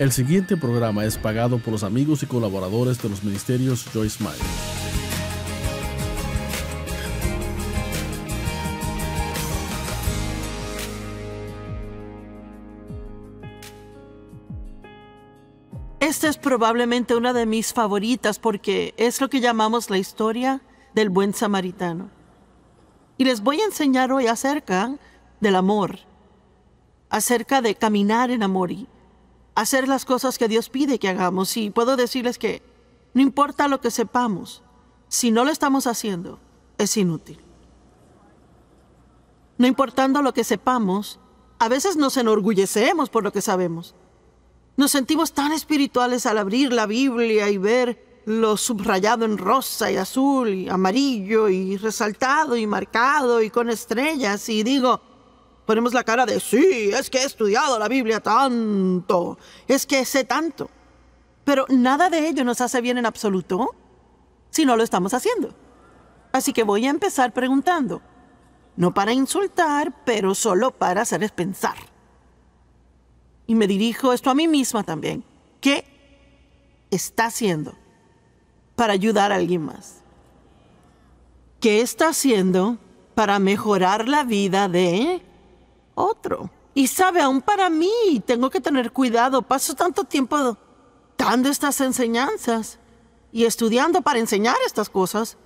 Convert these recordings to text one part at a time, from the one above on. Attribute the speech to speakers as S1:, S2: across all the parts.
S1: El siguiente programa es pagado por los amigos y colaboradores de los ministerios Joyce Meyer. Esta es probablemente una de mis favoritas porque es lo que llamamos la historia del buen samaritano. Y les voy a enseñar hoy acerca del amor, acerca de caminar en amor. Y hacer las cosas que Dios pide que hagamos. Y puedo decirles que no importa lo que sepamos, si no lo estamos haciendo, es inútil. No importando lo que sepamos, a veces nos enorgullecemos por lo que sabemos. Nos sentimos tan espirituales al abrir la Biblia y ver lo subrayado en rosa y azul y amarillo y resaltado y marcado y con estrellas. Y digo, ponemos la cara de, sí, es que he estudiado la Biblia tanto, es que sé tanto. Pero nada de ello nos hace bien en absoluto si no lo estamos haciendo. Así que voy a empezar preguntando, no para insultar, pero solo para hacerles pensar. Y me dirijo esto a mí misma también. ¿Qué está haciendo para ayudar a alguien más? ¿Qué está haciendo para mejorar la vida de otro. Y sabe, aún para mí tengo que tener cuidado. Paso tanto tiempo dando estas enseñanzas y estudiando para enseñar estas cosas.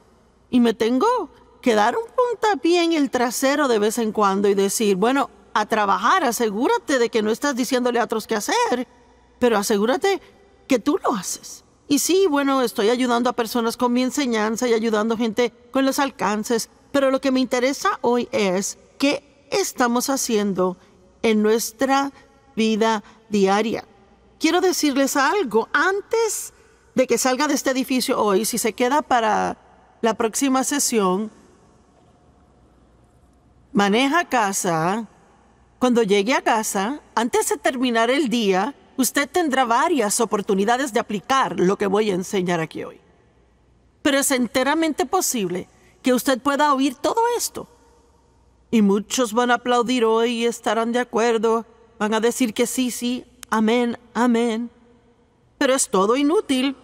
S1: Y me tengo que dar un puntapié en el trasero de vez en cuando y decir, bueno, a trabajar, asegúrate de que no estás diciéndole a otros qué hacer, pero asegúrate que tú lo haces. Y sí, bueno, estoy ayudando a personas con mi enseñanza y ayudando gente con los alcances, pero lo que me interesa hoy es que estamos haciendo en nuestra vida diaria. Quiero decirles algo, antes de que salga de este edificio hoy, si se queda para la próxima sesión, maneja casa. Cuando llegue a casa, antes de terminar el día, usted tendrá varias oportunidades de aplicar lo que voy a enseñar aquí hoy. Pero es enteramente posible que usted pueda oír todo esto y muchos van a aplaudir hoy y estarán de acuerdo. Van a decir que sí, sí, amén, amén. Pero es todo inútil.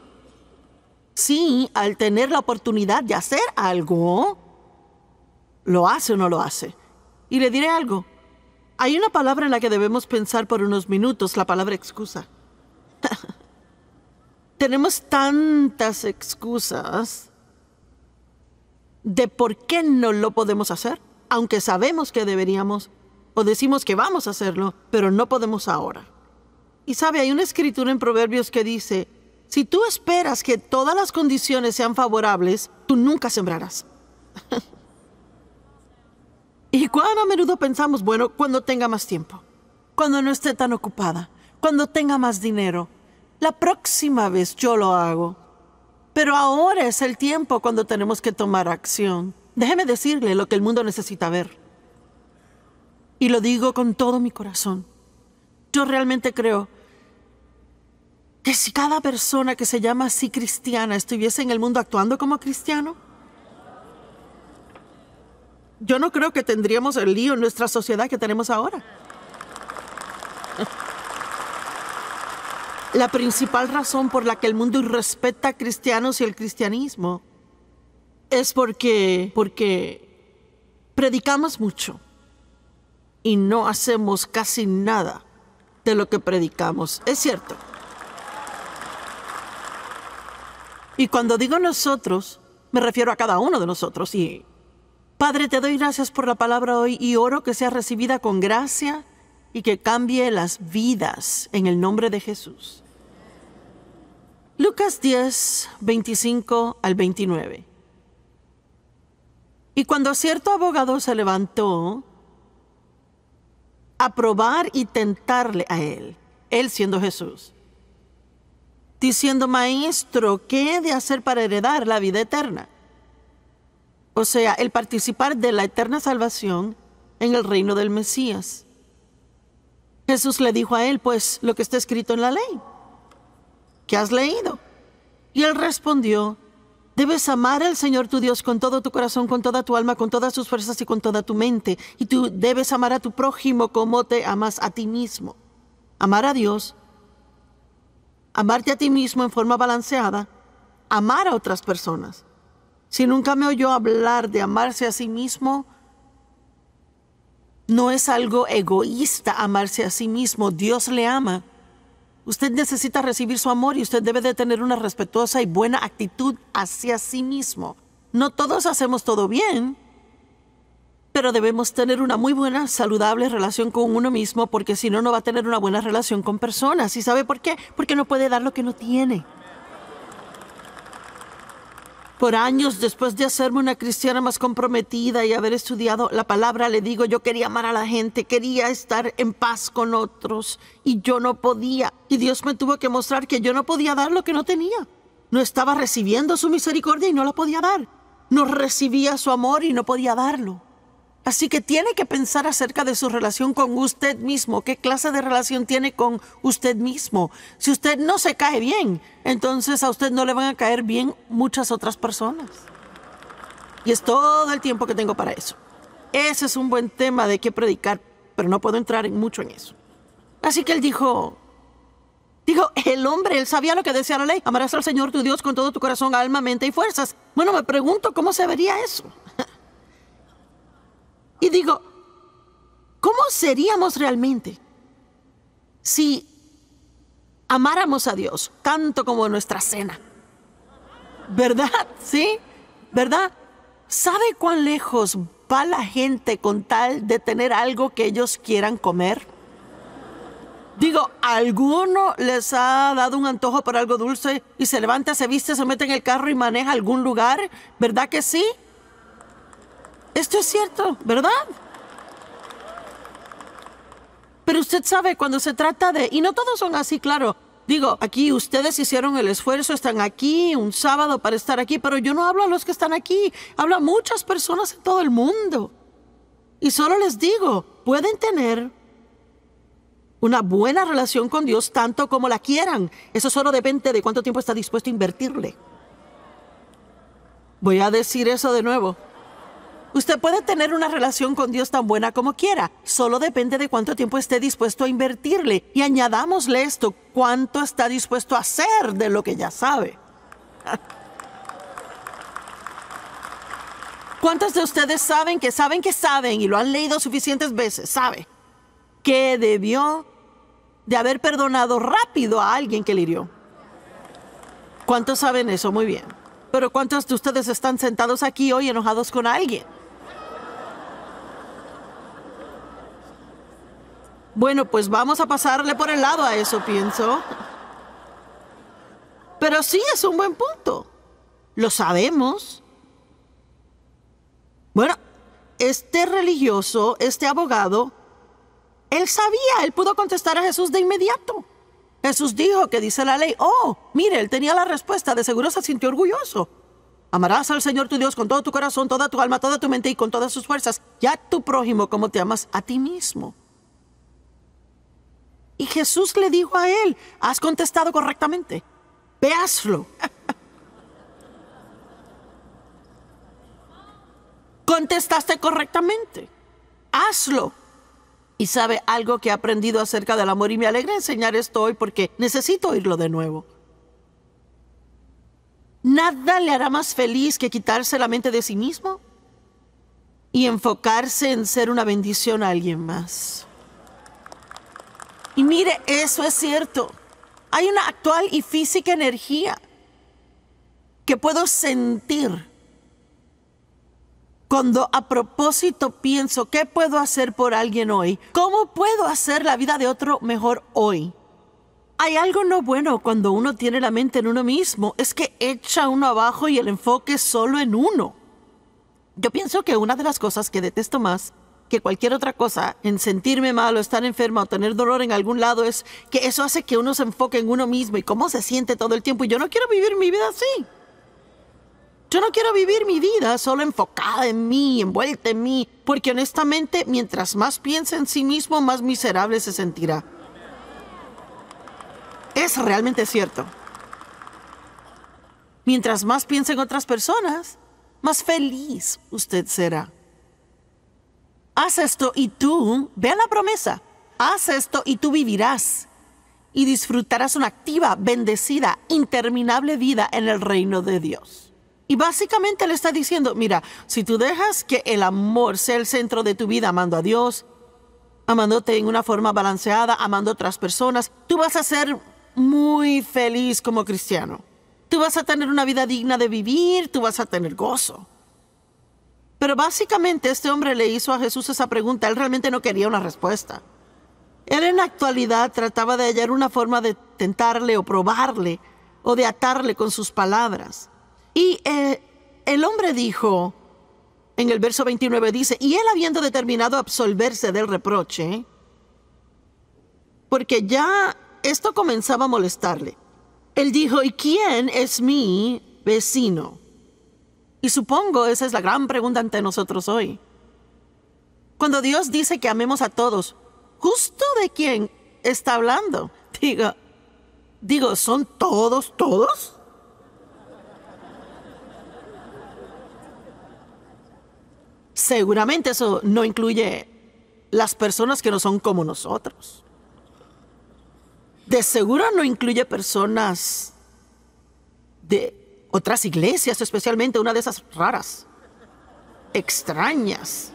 S1: Sí, al tener la oportunidad de hacer algo, lo hace o no lo hace. Y le diré algo. Hay una palabra en la que debemos pensar por unos minutos, la palabra excusa. Tenemos tantas excusas de por qué no lo podemos hacer aunque sabemos que deberíamos o decimos que vamos a hacerlo, pero no podemos ahora. Y sabe, hay una escritura en Proverbios que dice, si tú esperas que todas las condiciones sean favorables, tú nunca sembrarás. ¿Y cuán a menudo pensamos, bueno, cuando tenga más tiempo, cuando no esté tan ocupada, cuando tenga más dinero, la próxima vez yo lo hago? Pero ahora es el tiempo cuando tenemos que tomar acción. Déjeme decirle lo que el mundo necesita ver. Y lo digo con todo mi corazón. Yo realmente creo que si cada persona que se llama así cristiana estuviese en el mundo actuando como cristiano, yo no creo que tendríamos el lío en nuestra sociedad que tenemos ahora. La principal razón por la que el mundo irrespeta a cristianos y el cristianismo es porque, porque predicamos mucho y no hacemos casi nada de lo que predicamos. Es cierto. Y cuando digo nosotros, me refiero a cada uno de nosotros. Y Padre, te doy gracias por la palabra hoy y oro que sea recibida con gracia y que cambie las vidas en el nombre de Jesús. Lucas 10, 25 al 29. Y cuando cierto abogado se levantó a probar y tentarle a él, él siendo Jesús, diciendo, maestro, ¿qué he de hacer para heredar la vida eterna? O sea, el participar de la eterna salvación en el reino del Mesías. Jesús le dijo a él, pues, lo que está escrito en la ley, ¿qué has leído. Y él respondió, Debes amar al Señor tu Dios con todo tu corazón, con toda tu alma, con todas tus fuerzas y con toda tu mente. Y tú debes amar a tu prójimo como te amas a ti mismo. Amar a Dios, amarte a ti mismo en forma balanceada, amar a otras personas. Si nunca me oyó hablar de amarse a sí mismo, no es algo egoísta amarse a sí mismo. Dios le ama. Usted necesita recibir su amor y usted debe de tener una respetuosa y buena actitud hacia sí mismo. No todos hacemos todo bien, pero debemos tener una muy buena, saludable relación con uno mismo porque si no, no va a tener una buena relación con personas. ¿Y sabe por qué? Porque no puede dar lo que no tiene. Por años, después de hacerme una cristiana más comprometida y haber estudiado la palabra, le digo, yo quería amar a la gente, quería estar en paz con otros y yo no podía. Y Dios me tuvo que mostrar que yo no podía dar lo que no tenía. No estaba recibiendo su misericordia y no la podía dar. No recibía su amor y no podía darlo. Así que tiene que pensar acerca de su relación con usted mismo, qué clase de relación tiene con usted mismo. Si usted no se cae bien, entonces a usted no le van a caer bien muchas otras personas. Y es todo el tiempo que tengo para eso. Ese es un buen tema de qué predicar, pero no puedo entrar mucho en eso. Así que él dijo, dijo, el hombre, él sabía lo que decía la ley, amarás al Señor tu Dios con todo tu corazón, alma, mente y fuerzas. Bueno, me pregunto cómo se vería eso. Y digo, ¿cómo seríamos realmente si amáramos a Dios tanto como nuestra cena? ¿Verdad? ¿Sí? ¿Verdad? ¿Sabe cuán lejos va la gente con tal de tener algo que ellos quieran comer? Digo, ¿alguno les ha dado un antojo por algo dulce y se levanta, se viste, se mete en el carro y maneja algún lugar? ¿Verdad que sí? Esto es cierto, ¿verdad? Pero usted sabe, cuando se trata de... Y no todos son así, claro. Digo, aquí ustedes hicieron el esfuerzo, están aquí un sábado para estar aquí, pero yo no hablo a los que están aquí, hablo a muchas personas en todo el mundo. Y solo les digo, pueden tener una buena relación con Dios tanto como la quieran. Eso solo depende de cuánto tiempo está dispuesto a invertirle. Voy a decir eso de nuevo. Usted puede tener una relación con Dios tan buena como quiera, solo depende de cuánto tiempo esté dispuesto a invertirle. Y añadámosle esto, cuánto está dispuesto a hacer de lo que ya sabe. ¿Cuántos de ustedes saben que saben que saben y lo han leído suficientes veces? Sabe que debió de haber perdonado rápido a alguien que le hirió. ¿Cuántos saben eso? Muy bien. Pero ¿cuántos de ustedes están sentados aquí hoy enojados con alguien? Bueno, pues vamos a pasarle por el lado a eso, pienso. Pero sí es un buen punto. Lo sabemos. Bueno, este religioso, este abogado, él sabía, él pudo contestar a Jesús de inmediato. Jesús dijo que dice la ley, oh, mire, él tenía la respuesta, de seguro se sintió orgulloso. Amarás al Señor tu Dios con todo tu corazón, toda tu alma, toda tu mente y con todas sus fuerzas, y a tu prójimo como te amas a ti mismo. Y Jesús le dijo a él, has contestado correctamente, veaslo. Contestaste correctamente, hazlo. Y sabe algo que he aprendido acerca del amor y me alegra enseñar esto hoy porque necesito oírlo de nuevo. Nada le hará más feliz que quitarse la mente de sí mismo y enfocarse en ser una bendición a alguien más. Y mire, eso es cierto. Hay una actual y física energía que puedo sentir cuando a propósito pienso qué puedo hacer por alguien hoy, cómo puedo hacer la vida de otro mejor hoy. Hay algo no bueno cuando uno tiene la mente en uno mismo, es que echa uno abajo y el enfoque solo en uno. Yo pienso que una de las cosas que detesto más que cualquier otra cosa, en sentirme mal o estar enferma o tener dolor en algún lado, es que eso hace que uno se enfoque en uno mismo y cómo se siente todo el tiempo. Y yo no quiero vivir mi vida así. Yo no quiero vivir mi vida solo enfocada en mí, envuelta en mí, porque honestamente, mientras más piensa en sí mismo, más miserable se sentirá. Es realmente cierto. Mientras más piense en otras personas, más feliz usted será haz esto y tú, vea la promesa, haz esto y tú vivirás y disfrutarás una activa, bendecida, interminable vida en el reino de Dios. Y básicamente le está diciendo, mira, si tú dejas que el amor sea el centro de tu vida amando a Dios, amándote en una forma balanceada, amando a otras personas, tú vas a ser muy feliz como cristiano. Tú vas a tener una vida digna de vivir, tú vas a tener gozo. Pero básicamente este hombre le hizo a Jesús esa pregunta. Él realmente no quería una respuesta. Él en la actualidad trataba de hallar una forma de tentarle o probarle o de atarle con sus palabras. Y eh, el hombre dijo, en el verso 29 dice, y él habiendo determinado absolverse del reproche, porque ya esto comenzaba a molestarle, él dijo, ¿y quién es mi vecino? Y supongo esa es la gran pregunta ante nosotros hoy. Cuando Dios dice que amemos a todos, ¿justo de quién está hablando? Digo, digo, ¿son todos, todos? Seguramente eso no incluye las personas que no son como nosotros. De seguro no incluye personas de otras iglesias, especialmente una de esas raras, extrañas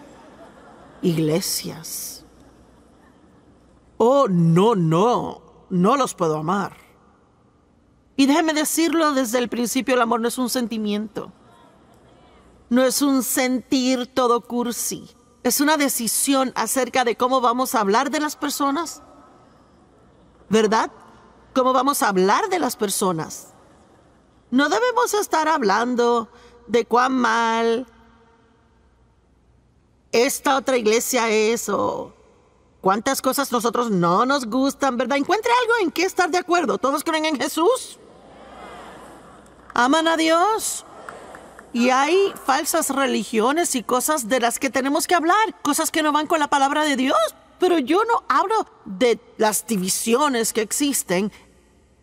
S1: iglesias. Oh, no, no, no los puedo amar. Y déjeme decirlo desde el principio, el amor no es un sentimiento. No es un sentir todo cursi. Es una decisión acerca de cómo vamos a hablar de las personas. ¿Verdad? ¿Cómo vamos a hablar de las personas? No debemos estar hablando de cuán mal esta otra iglesia es o cuántas cosas nosotros no nos gustan, ¿verdad? Encuentre algo en qué estar de acuerdo. ¿Todos creen en Jesús? ¿Aman a Dios? Y hay falsas religiones y cosas de las que tenemos que hablar, cosas que no van con la palabra de Dios. Pero yo no hablo de las divisiones que existen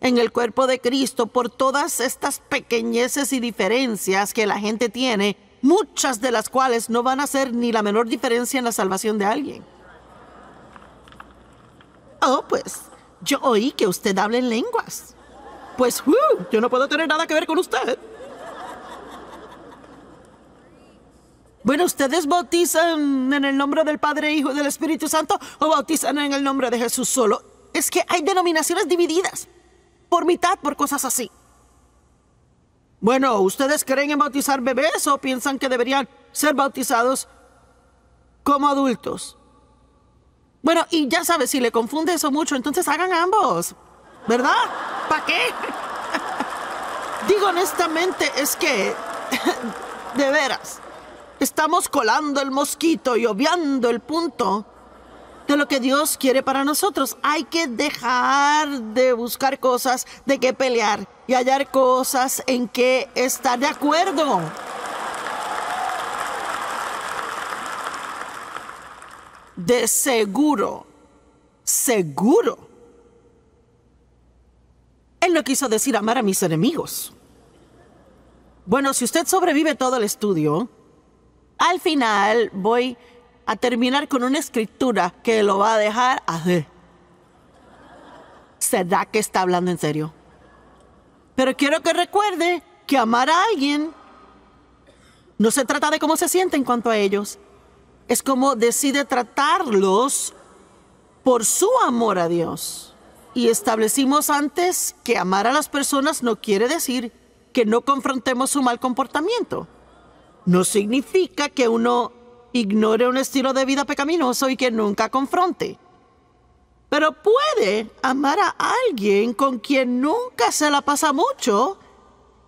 S1: en el cuerpo de Cristo por todas estas pequeñeces y diferencias que la gente tiene, muchas de las cuales no van a hacer ni la menor diferencia en la salvación de alguien. Oh, pues, yo oí que usted habla en lenguas. Pues, uh, yo no puedo tener nada que ver con usted. Bueno, ¿ustedes bautizan en el nombre del Padre, Hijo y del Espíritu Santo o bautizan en el nombre de Jesús solo? Es que hay denominaciones divididas por mitad por cosas así. Bueno, ¿ustedes creen en bautizar bebés o piensan que deberían ser bautizados como adultos? Bueno, y ya sabes, si le confunde eso mucho, entonces hagan ambos, ¿verdad? ¿Para qué? Digo honestamente, es que, de veras, estamos colando el mosquito y obviando el punto de lo que Dios quiere para nosotros. Hay que dejar de buscar cosas de qué pelear y hallar cosas en que estar de acuerdo. De seguro, seguro. Él no quiso decir amar a mis enemigos. Bueno, si usted sobrevive todo el estudio, al final voy a terminar con una escritura que lo va a dejar así. ¿Será que está hablando en serio? Pero quiero que recuerde que amar a alguien no se trata de cómo se siente en cuanto a ellos. Es como decide tratarlos por su amor a Dios. Y establecimos antes que amar a las personas no quiere decir que no confrontemos su mal comportamiento. No significa que uno ignore un estilo de vida pecaminoso y que nunca confronte. Pero puede amar a alguien con quien nunca se la pasa mucho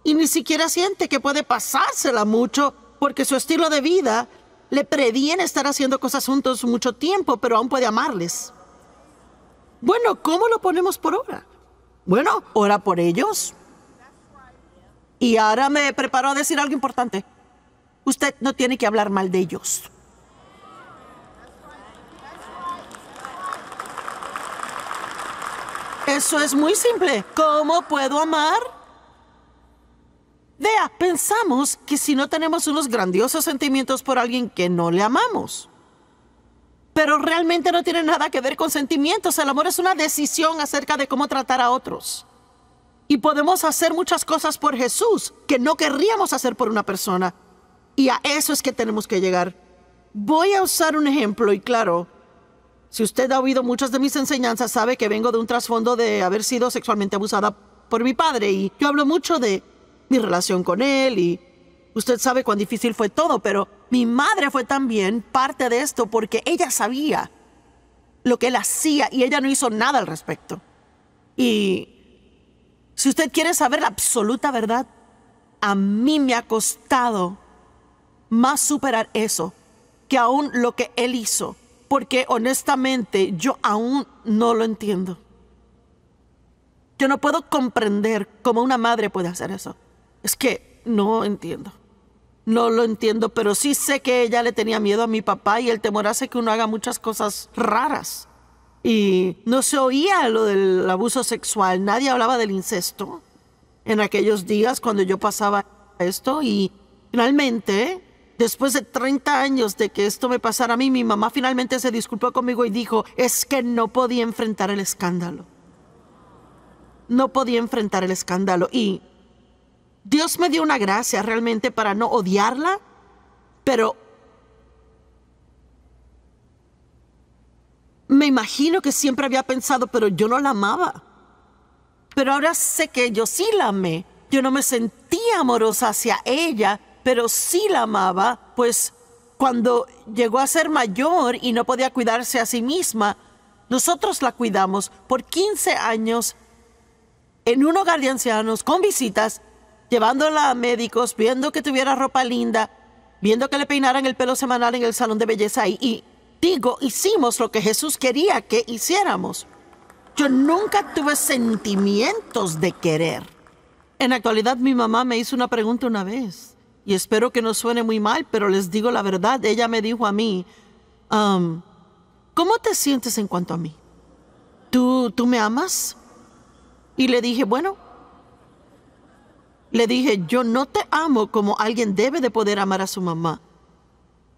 S1: y ni siquiera siente que puede pasársela mucho porque su estilo de vida le previene estar haciendo cosas juntos mucho tiempo, pero aún puede amarles. Bueno, ¿cómo lo ponemos por hora? Bueno, ora por ellos. Y ahora me preparo a decir algo importante. Usted no tiene que hablar mal de ellos. Eso es muy simple. ¿Cómo puedo amar? Vea, pensamos que si no tenemos unos grandiosos sentimientos por alguien que no le amamos. Pero realmente no tiene nada que ver con sentimientos. El amor es una decisión acerca de cómo tratar a otros. Y podemos hacer muchas cosas por Jesús que no querríamos hacer por una persona. Y a eso es que tenemos que llegar. Voy a usar un ejemplo y claro, si usted ha oído muchas de mis enseñanzas, sabe que vengo de un trasfondo de haber sido sexualmente abusada por mi padre y yo hablo mucho de mi relación con él y usted sabe cuán difícil fue todo, pero mi madre fue también parte de esto porque ella sabía lo que él hacía y ella no hizo nada al respecto. Y si usted quiere saber la absoluta verdad, a mí me ha costado más superar eso que aún lo que él hizo porque honestamente yo aún no lo entiendo. Yo no puedo comprender cómo una madre puede hacer eso. Es que no entiendo. No lo entiendo, pero sí sé que ella le tenía miedo a mi papá y el temor hace que uno haga muchas cosas raras. Y no se oía lo del abuso sexual, nadie hablaba del incesto en aquellos días cuando yo pasaba esto y finalmente Después de 30 años de que esto me pasara a mí, mi mamá finalmente se disculpó conmigo y dijo, es que no podía enfrentar el escándalo. No podía enfrentar el escándalo. Y Dios me dio una gracia realmente para no odiarla, pero me imagino que siempre había pensado, pero yo no la amaba. Pero ahora sé que yo sí la amé. Yo no me sentía amorosa hacia ella, pero sí la amaba, pues cuando llegó a ser mayor y no podía cuidarse a sí misma, nosotros la cuidamos por 15 años en un hogar de ancianos con visitas, llevándola a médicos, viendo que tuviera ropa linda, viendo que le peinaran el pelo semanal en el salón de belleza y, y digo, hicimos lo que Jesús quería que hiciéramos. Yo nunca tuve sentimientos de querer. En actualidad mi mamá me hizo una pregunta una vez y espero que no suene muy mal, pero les digo la verdad, ella me dijo a mí, ¿cómo te sientes en cuanto a mí? ¿Tú, ¿Tú me amas? Y le dije, bueno, le dije, yo no te amo como alguien debe de poder amar a su mamá,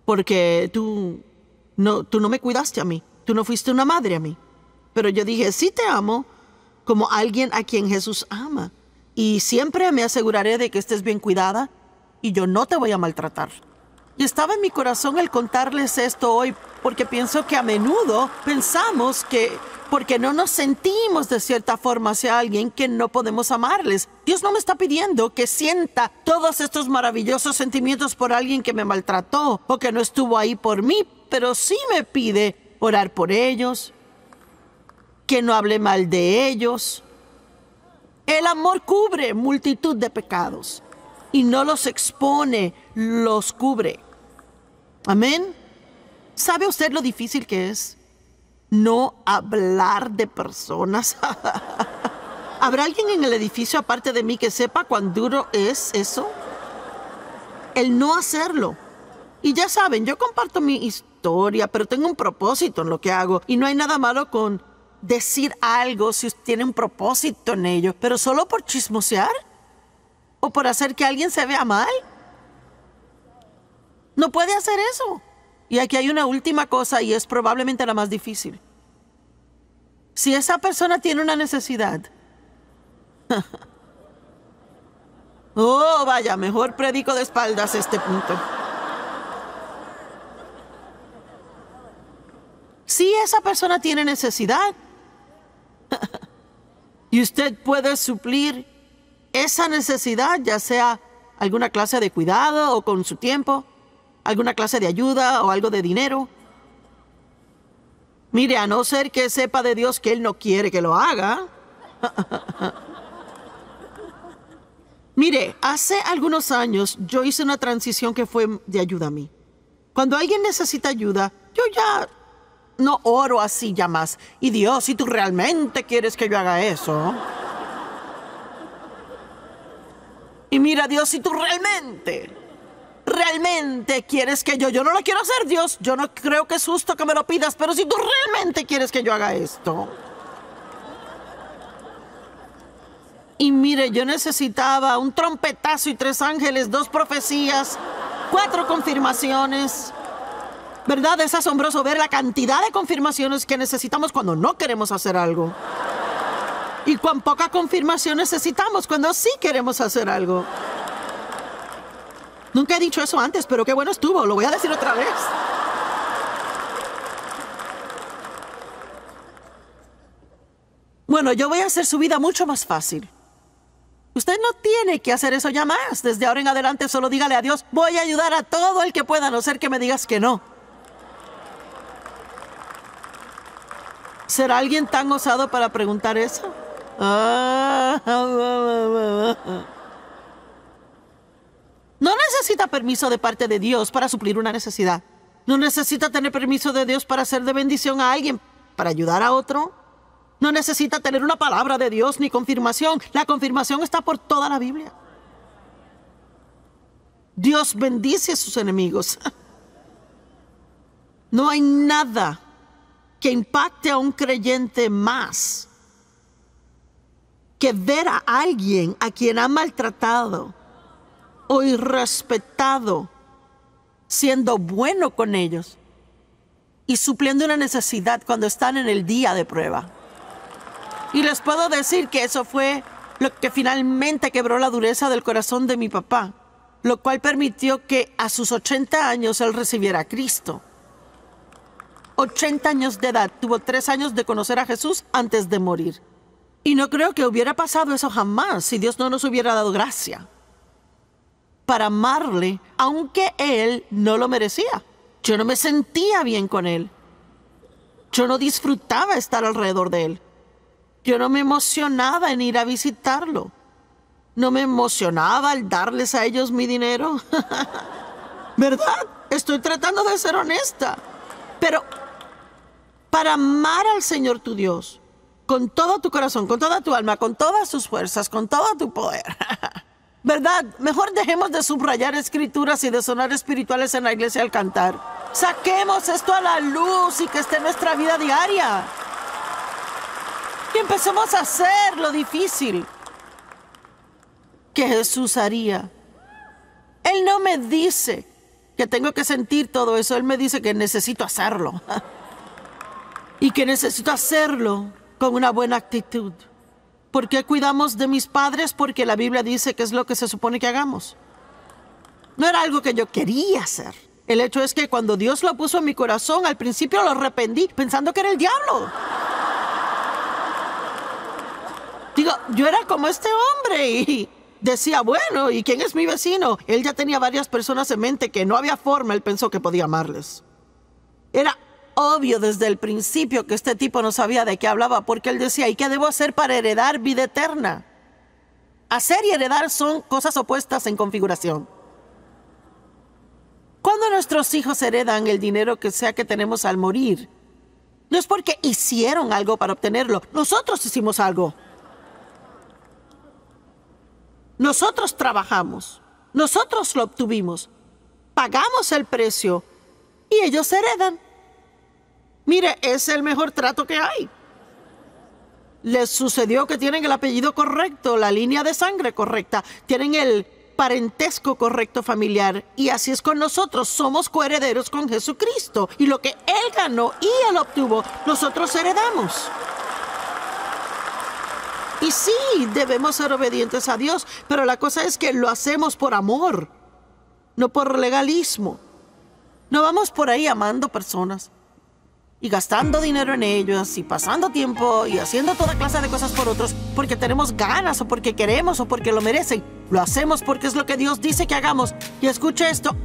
S1: porque tú no, tú no me cuidaste a mí, tú no fuiste una madre a mí. Pero yo dije, sí te amo como alguien a quien Jesús ama, y siempre me aseguraré de que estés bien cuidada y yo no te voy a maltratar. Y estaba en mi corazón el contarles esto hoy porque pienso que a menudo pensamos que porque no nos sentimos de cierta forma hacia alguien que no podemos amarles. Dios no me está pidiendo que sienta todos estos maravillosos sentimientos por alguien que me maltrató o que no estuvo ahí por mí, pero sí me pide orar por ellos, que no hable mal de ellos. El amor cubre multitud de pecados y no los expone, los cubre. Amén. ¿Sabe usted lo difícil que es no hablar de personas? ¿Habrá alguien en el edificio aparte de mí que sepa cuán duro es eso? El no hacerlo. Y ya saben, yo comparto mi historia, pero tengo un propósito en lo que hago. Y no hay nada malo con decir algo si tiene un propósito en ello. Pero solo por chismosear, o por hacer que alguien se vea mal. No puede hacer eso. Y aquí hay una última cosa y es probablemente la más difícil. Si esa persona tiene una necesidad. oh, vaya, mejor predico de espaldas este punto. Si esa persona tiene necesidad y usted puede suplir esa necesidad, ya sea alguna clase de cuidado o con su tiempo, alguna clase de ayuda o algo de dinero. Mire, a no ser que sepa de Dios que Él no quiere que lo haga. Mire, hace algunos años yo hice una transición que fue de ayuda a mí. Cuando alguien necesita ayuda, yo ya no oro así ya más. Y Dios, si tú realmente quieres que yo haga eso. Y mira, Dios, si tú realmente, realmente quieres que yo, yo no lo quiero hacer, Dios, yo no creo que es justo que me lo pidas, pero si tú realmente quieres que yo haga esto. Y mire, yo necesitaba un trompetazo y tres ángeles, dos profecías, cuatro confirmaciones. ¿Verdad? Es asombroso ver la cantidad de confirmaciones que necesitamos cuando no queremos hacer algo. Y cuán poca confirmación necesitamos cuando sí queremos hacer algo. Nunca he dicho eso antes, pero qué bueno estuvo. Lo voy a decir otra vez. Bueno, yo voy a hacer su vida mucho más fácil. Usted no tiene que hacer eso ya más. Desde ahora en adelante solo dígale a Dios, voy a ayudar a todo el que pueda, a no ser que me digas que no. ¿Será alguien tan osado para preguntar eso? No necesita permiso de parte de Dios para suplir una necesidad. No necesita tener permiso de Dios para ser de bendición a alguien, para ayudar a otro. No necesita tener una palabra de Dios ni confirmación. La confirmación está por toda la Biblia. Dios bendice a sus enemigos. No hay nada que impacte a un creyente más que ver a alguien a quien ha maltratado o irrespetado siendo bueno con ellos y supliendo una necesidad cuando están en el día de prueba. Y les puedo decir que eso fue lo que finalmente quebró la dureza del corazón de mi papá, lo cual permitió que a sus 80 años él recibiera a Cristo. 80 años de edad, tuvo tres años de conocer a Jesús antes de morir. Y no creo que hubiera pasado eso jamás si Dios no nos hubiera dado gracia para amarle, aunque él no lo merecía. Yo no me sentía bien con él. Yo no disfrutaba estar alrededor de él. Yo no me emocionaba en ir a visitarlo. No me emocionaba al darles a ellos mi dinero. ¿Verdad? Estoy tratando de ser honesta. Pero para amar al Señor tu Dios, con todo tu corazón, con toda tu alma, con todas tus fuerzas, con todo tu poder. ¿Verdad? Mejor dejemos de subrayar escrituras y de sonar espirituales en la iglesia al cantar. Saquemos esto a la luz y que esté en nuestra vida diaria. Y empecemos a hacer lo difícil que Jesús haría. Él no me dice que tengo que sentir todo eso, Él me dice que necesito hacerlo. y que necesito hacerlo con una buena actitud. ¿Por qué cuidamos de mis padres? Porque la Biblia dice que es lo que se supone que hagamos. No era algo que yo quería hacer. El hecho es que cuando Dios lo puso en mi corazón, al principio lo arrepentí pensando que era el diablo. Digo, yo era como este hombre y decía, bueno, ¿y quién es mi vecino? Él ya tenía varias personas en mente que no había forma, él pensó que podía amarles. Era obvio desde el principio que este tipo no sabía de qué hablaba, porque él decía, ¿y qué debo hacer para heredar vida eterna? Hacer y heredar son cosas opuestas en configuración. Cuando nuestros hijos heredan el dinero que sea que tenemos al morir, no es porque hicieron algo para obtenerlo, nosotros hicimos algo. Nosotros trabajamos, nosotros lo obtuvimos, pagamos el precio y ellos heredan. Mire, es el mejor trato que hay. Les sucedió que tienen el apellido correcto, la línea de sangre correcta, tienen el parentesco correcto familiar. Y así es con nosotros, somos coherederos con Jesucristo. Y lo que Él ganó y Él obtuvo, nosotros heredamos. Y sí, debemos ser obedientes a Dios, pero la cosa es que lo hacemos por amor, no por legalismo. No vamos por ahí amando personas y gastando dinero en ellos y pasando tiempo y haciendo toda clase de cosas por otros porque tenemos ganas o porque queremos o porque lo merecen. Lo hacemos porque es lo que Dios dice que hagamos. Y escuche esto,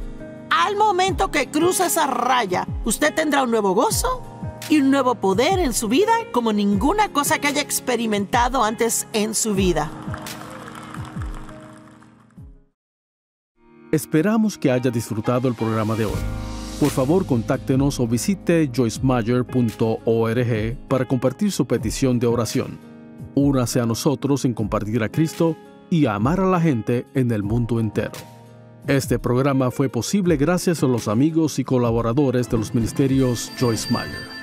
S1: al momento que cruza esa raya, usted tendrá un nuevo gozo y un nuevo poder en su vida como ninguna cosa que haya experimentado antes en su vida. Esperamos que haya disfrutado el programa de hoy. Por favor, contáctenos o visite joycemayer.org para compartir su petición de oración. Únase a nosotros en compartir a Cristo y amar a la gente en el mundo entero. Este programa fue posible gracias a los amigos y colaboradores de los ministerios Joyce Meyer.